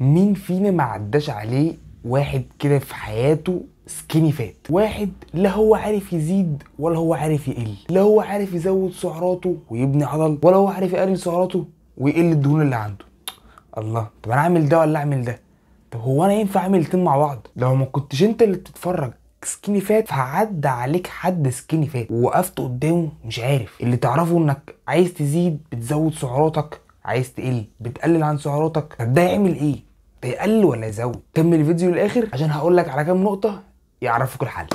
مين فينا ما عداش عليه واحد كده في حياته سكيني فات واحد لا هو عارف يزيد ولا هو عارف يقل لا هو عارف يزود سعراته ويبني عضل ولا هو عارف يقلل سعراته ويقل الدهون اللي عنده الله طب انا اعمل ده ولا اعمل ده طب هو انا ينفع اعمل الاتنين مع بعض لو ما كنتش انت اللي بتتفرج سكيني فات فعدى عليك حد سكيني فات ووقفت قدامه مش عارف اللي تعرفه انك عايز تزيد بتزود سعراتك عايز تقل بتقلل عن سعراتك طب ده يعمل ايه تقل ولا يزود كمل الفيديو للاخر عشان هقول لك على كام نقطه يعرفوك الحل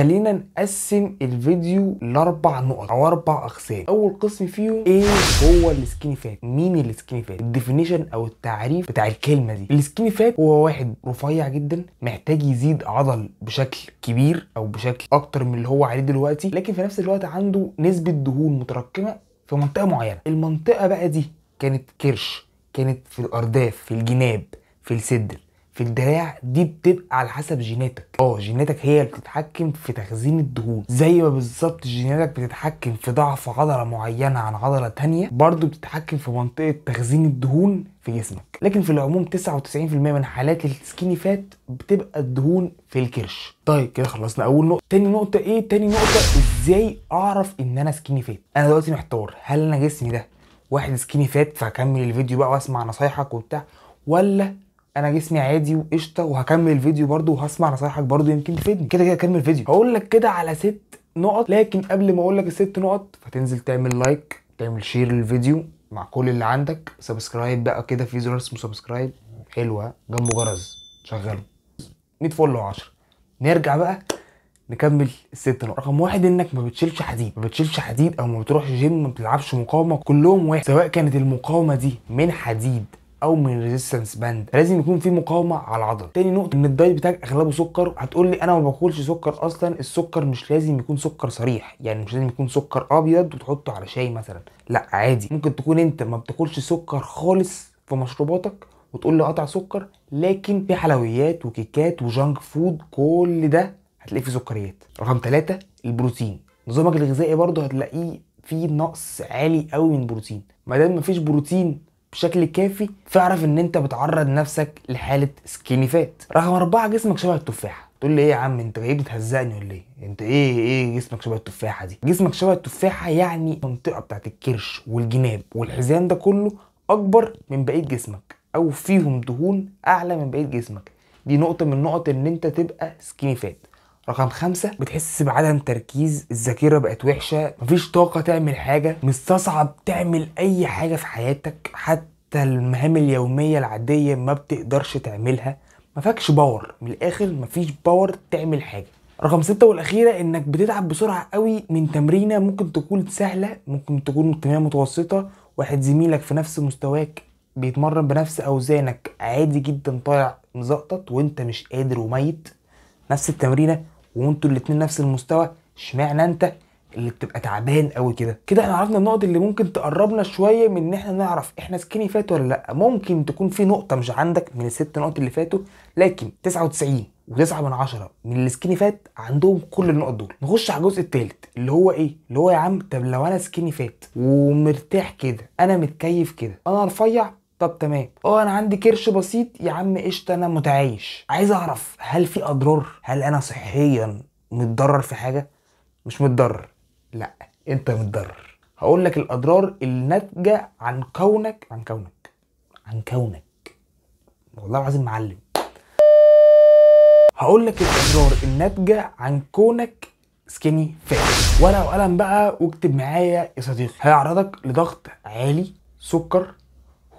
خلينا نقسم الفيديو لاربع نقط او اربع اقسام اول قسم فيهم ايه هو السكيني فات مين السكيني فات الديفينيشن او التعريف بتاع الكلمه دي السكيني فات هو واحد رفيع جدا محتاج يزيد عضل بشكل كبير او بشكل اكتر من اللي هو عليه دلوقتي لكن في نفس الوقت عنده نسبه دهون متراكمه في منطقه معينه المنطقه بقى دي كانت كرش كانت في الارداف في الجناب في الصدر في الدراع دي بتبقى على حسب جيناتك اه جيناتك هي اللي بتتحكم في تخزين الدهون زي ما بالظبط جيناتك بتتحكم في ضعف عضله معينه عن عضله تانية برضو بتتحكم في منطقه تخزين الدهون في جسمك لكن في العموم 99% من حالات السكيني فات بتبقى الدهون في الكرش طيب كده خلصنا اول نقطه تاني نقطه ايه تاني نقطه ازاي اعرف ان انا سكيني فات انا دلوقتي محتار هل انا جسمي ده واحد سكيني فات فاكمل الفيديو بقى واسمع نصايحك وبتاع ولا انا جسمي عادي وقشطه وهكمل الفيديو برده وهسمع نصايحك برده يمكن تفيدني كده كده كمل الفيديو هقول لك كده على ست نقط لكن قبل ما اقول لك الست نقط فتنزل تعمل لايك تعمل شير للفيديو مع كل اللي عندك سبسكرايب بقى كده في زرار اسمه سبسكرايب حلوه جنبه جرس شغله 100 فولو 10 نرجع بقى نكمل الست نقط رقم واحد انك ما بتشيلش حديد ما بتشيلش حديد او ما بتروحش جيم ما بتلعبش مقاومه كلهم واحد سواء كانت المقاومه دي من حديد او من ريزيستنس باند لازم يكون في مقاومه على العضل تاني نقطه ان الدايت بتاعك اغلبه سكر هتقول لي انا ما باكلش سكر اصلا السكر مش لازم يكون سكر صريح يعني مش لازم يكون سكر ابيض وتحطه على شاي مثلا لا عادي ممكن تكون انت ما بتاكلش سكر خالص في مشروباتك وتقول لي قطع سكر لكن في حلويات وكيكات وجانك فود كل ده هتلاقيه فيه سكريات رقم ثلاثة البروتين نظامك الغذائي برضه هتلاقيه فيه نقص عالي قوي من بروتين ما دام مفيش بروتين بشكل كافي فاعرف ان انت بتعرض نفسك لحاله سكيني فات رقم أربعة جسمك شبه التفاحه تقول لي ايه يا عم انت جاي بتهزقني ولا ايه انت ايه ايه جسمك شبه التفاحه دي جسمك شبه التفاحه يعني المنطقه بتاعت الكرش والجناب والحزام ده كله اكبر من بقيه جسمك او فيهم دهون اعلى من بقيه جسمك دي نقطه من نقط ان انت تبقى سكيني فات رقم خمسة بتحس بعدم تركيز الذاكرة بقت وحشة مفيش طاقة تعمل حاجة مستصعب تعمل أي حاجة في حياتك حتى المهام اليومية العادية ما بتقدرش تعملها مفكش باور من الآخر مفيش باور تعمل حاجة رقم ستة والأخيرة إنك بتتعب بسرعة قوي من تمرينة ممكن تكون سهلة ممكن تكون تمرينة متوسطة واحد زميلك في نفس مستواك بيتمرن بنفس أوزانك عادي جدا طالع مزقطط وأنت مش قادر وميت نفس التمرينة وانتوا الاتنين نفس المستوى اشمعنى انت اللي بتبقى تعبان قوي كده كده احنا عرفنا النقط اللي ممكن تقربنا شويه من ان احنا نعرف احنا سكيني فات ولا لا ممكن تكون في نقطه مش عندك من الست نقط اللي فاتوا لكن 99 و9 من 10 من السكيني فات عندهم كل النقط دول نخش على الجزء الثالث اللي هو ايه اللي هو يا عم طب لو انا سكيني فات ومرتاح كده انا متكيف كده انا رفيع طب تمام اه انا عندي كرش بسيط يا عم قشطه انا متعايش عايز اعرف هل في اضرار هل انا صحيا متضرر في حاجه مش متضرر لا انت متضرر هقول لك الاضرار الناتجه عن كونك عن كونك عن كونك والله العظيم معلم هقول لك الاضرار الناتجه عن كونك سكيني فات ورقه وقلم بقى واكتب معايا يا صديقي هيعرضك لضغط عالي سكر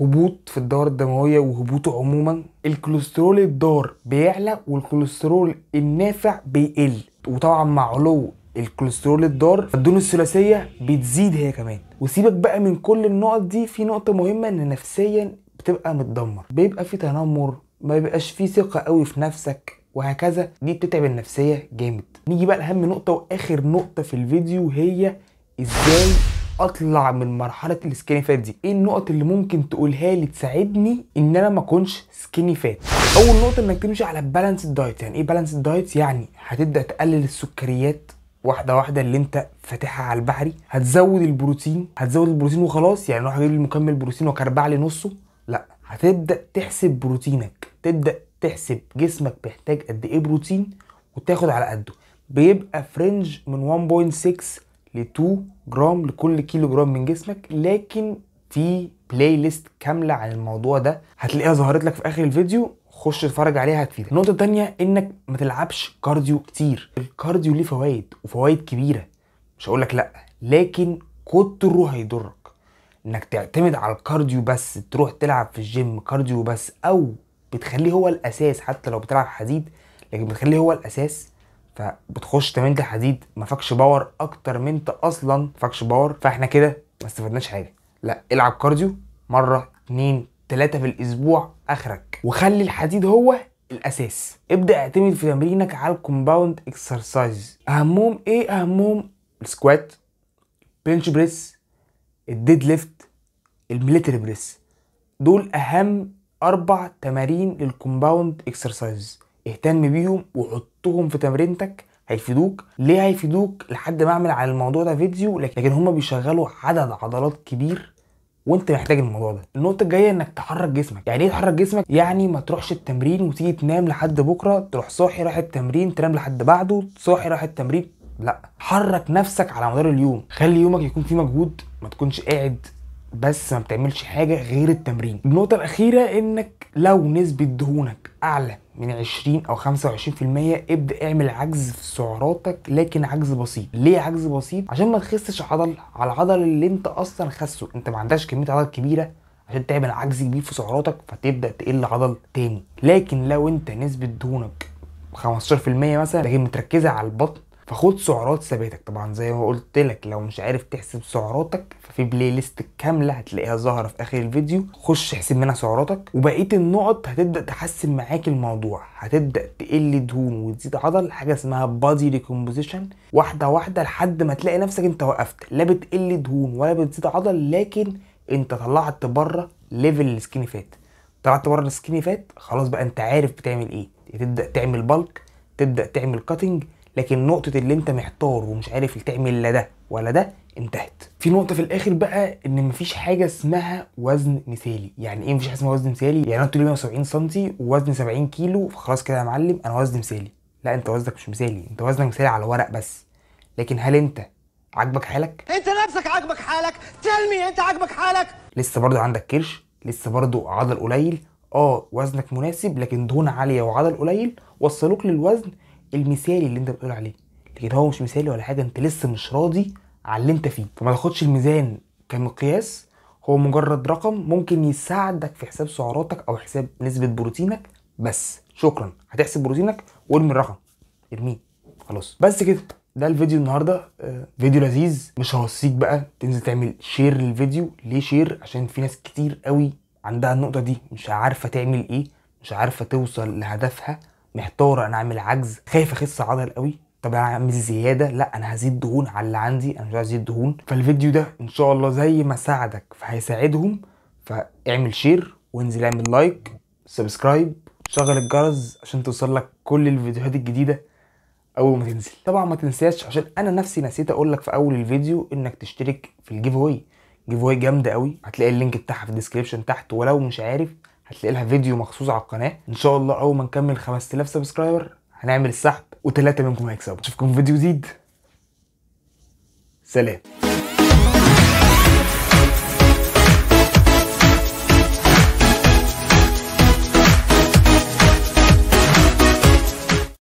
هبوط في الدورة الدموية وهبوطه عموما الكوليسترول الضار بيعلى والكوليسترول النافع بيقل وطبعا مع علو الكوليسترول الضار الدهون الثلاثية بتزيد هي كمان وسيبك بقى من كل النقط دي في نقطة مهمة ان نفسيا بتبقى متدمر بيبقى في تنمر ما بيبقاش في ثقة قوي في نفسك وهكذا دي بتتعب النفسية جامد نيجي بقى لأهم نقطة وآخر نقطة في الفيديو هي ازاي اطلع من مرحله السكيني فات دي ايه النقط اللي ممكن تقولها لي تساعدني ان انا ما اكونش سكيني فات اول نقطه انك تمشي على بالانس دايت يعني ايه بالانس دايت يعني هتبدا تقلل السكريات واحدة واحدة اللي انت فاتحها على البحري هتزود البروتين هتزود البروتين وخلاص يعني روح اجيب المكمل بروتين وكربع لي نصه لا هتبدا تحسب بروتينك تبدا تحسب جسمك بيحتاج قد ايه بروتين وتاخد على قده بيبقى فرنج من 1.6 ل 2 جرام لكل كيلو جرام من جسمك لكن في بلاي ليست كامله عن الموضوع ده هتلاقيها ظهرت لك في اخر الفيديو خش اتفرج عليها هتفيدك النقطه الثانيه انك ما تلعبش كارديو كتير الكارديو ليه فوائد وفوائد كبيره مش هقول لك لا لكن كتره هيضرك انك تعتمد على الكارديو بس تروح تلعب في الجيم كارديو بس او بتخليه هو الاساس حتى لو بتلعب حديد لكن بتخليه هو الاساس فبتخش تمنج حديد ما فاكش باور اكتر من انت اصلا فاكش باور فاحنا كده ما استفدناش حاجه لا العب كارديو مره اتنين تلاته في الاسبوع اخرك وخلي الحديد هو الاساس ابدا اعتمد في تمرينك على الكومباوند اكسرسايز اهمهم ايه اهمهم السكوات بنش بريس الديد ليفت الميليتري بريس دول اهم اربع تمارين للكومباوند اكسرسايز اهتم بيهم وحطهم في تمرينتك هيفيدوك ليه هيفيدوك لحد ما اعمل على الموضوع ده فيديو لكن هما بيشغلوا عدد عضلات كبير وانت محتاج الموضوع ده النقطه الجايه انك تحرك جسمك يعني ايه تحرك جسمك يعني ما تروحش التمرين وتيجي تنام لحد بكره تروح صاحي رايح التمرين تنام لحد بعده صاحي رايح التمرين لا حرك نفسك على مدار اليوم خلي يومك يكون فيه مجهود ما تكونش قاعد بس ما بتعملش حاجه غير التمرين النقطه الاخيره انك لو نسبه دهونك اعلى من 20 او 25% ابدا اعمل عجز في سعراتك لكن عجز بسيط ليه عجز بسيط عشان ما تخسش عضل على العضل اللي انت اصلا خسه انت ما عندكش كميه عضل كبيره عشان تعمل عجز كبير في سعراتك فتبدا تقل عضل تاني لكن لو انت نسبه دهونك 15% مثلا لكن متركزه على البطن فخد سعرات ثابتك طبعا زي ما قلت لك لو مش عارف تحسب سعراتك ففي بلاي ليست كامله هتلاقيها ظاهره في اخر الفيديو خش احسب منها سعراتك وبقيه النقط هتبدا تحسن معاك الموضوع هتبدا تقل دهون وتزيد عضل حاجه اسمها بادي ريكومبوزيشن واحده واحده لحد ما تلاقي نفسك انت وقفت لا بتقل دهون ولا بتزيد عضل لكن انت طلعت بره ليفل السكيني فات طلعت بره السكيني فات خلاص بقى انت عارف بتعمل ايه تبدا تعمل بلك تبدا تعمل كاتنج لكن نقطه اللي انت محتار ومش عارف تعمل لا ده ولا ده انتهت في نقطه في الاخر بقى ان مفيش حاجه اسمها وزن مثالي يعني ايه مفيش حاجه اسمها وزن مثالي يعني انا طولي 170 سم ووزني 70 كيلو فخلاص كده يا معلم انا وزني مثالي لا انت وزنك مش مثالي انت وزنك مثالي على ورق بس لكن هل انت عاجبك حالك انت نفسك عاجبك حالك تلمي انت عاجبك حالك لسه برضه عندك كرش لسه برضه عضل قليل اه وزنك مناسب لكن دهون عاليه وعضل قليل وصلوك للوزن المثالي اللي انت بتقول عليه لكن هو مش مثالي ولا حاجه انت لسه مش راضي على اللي انت فيه فما تاخدش الميزان كمقياس هو مجرد رقم ممكن يساعدك في حساب سعراتك او حساب نسبه بروتينك بس شكرا هتحسب بروتينك وارمي الرقم ارميه خلاص بس كده ده الفيديو النهارده آه، فيديو لذيذ مش هوصيك بقى تنزل تعمل شير للفيديو ليه شير عشان في ناس كتير قوي عندها النقطه دي مش عارفه تعمل ايه مش عارفه توصل لهدفها محتار انا اعمل عجز خايف اخس عضل قوي طب انا اعمل زياده لا انا هزيد دهون على اللي عندي انا مش عايز ازيد دهون فالفيديو ده ان شاء الله زي ما ساعدك فهيساعدهم فاعمل شير وانزل اعمل لايك سبسكرايب شغل الجرس عشان توصل لك كل الفيديوهات الجديده اول ما تنزل طبعا ما تنساش عشان انا نفسي نسيت اقول لك في اول الفيديو انك تشترك في الجيف واي جيف واي جامده قوي هتلاقي اللينك بتاعها في الديسكريبشن تحت ولو مش عارف هتلاقي لها فيديو مخصوص على القناه ان شاء الله اول ما نكمل 5000 سبسكرايبر هنعمل السحب وثلاثه منكم هيكسبوا اشوفكم في فيديو جديد سلام